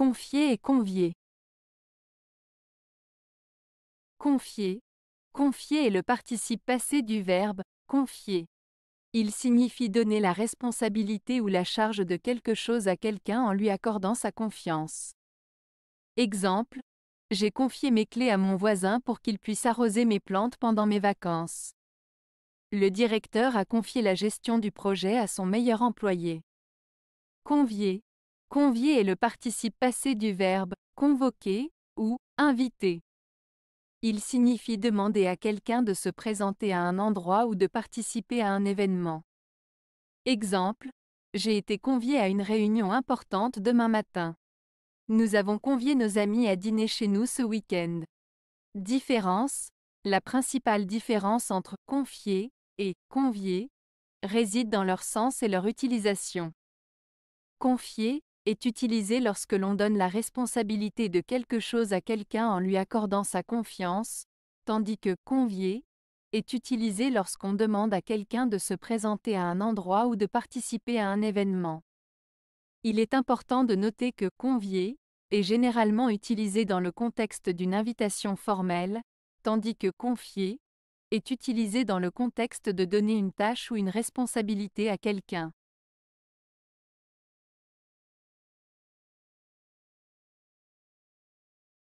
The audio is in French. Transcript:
Confier et convier. Confier. Confier est le participe passé du verbe confier. Il signifie donner la responsabilité ou la charge de quelque chose à quelqu'un en lui accordant sa confiance. Exemple J'ai confié mes clés à mon voisin pour qu'il puisse arroser mes plantes pendant mes vacances. Le directeur a confié la gestion du projet à son meilleur employé. Convier Convier est le participe passé du verbe convoquer ou inviter. Il signifie demander à quelqu'un de se présenter à un endroit ou de participer à un événement. Exemple, j'ai été convié à une réunion importante demain matin. Nous avons convié nos amis à dîner chez nous ce week-end. Différence La principale différence entre confier et convier réside dans leur sens et leur utilisation. Confier est utilisé lorsque l'on donne la responsabilité de quelque chose à quelqu'un en lui accordant sa confiance, tandis que convier est utilisé lorsqu'on demande à quelqu'un de se présenter à un endroit ou de participer à un événement. Il est important de noter que convier est généralement utilisé dans le contexte d'une invitation formelle, tandis que confier est utilisé dans le contexte de donner une tâche ou une responsabilité à quelqu'un.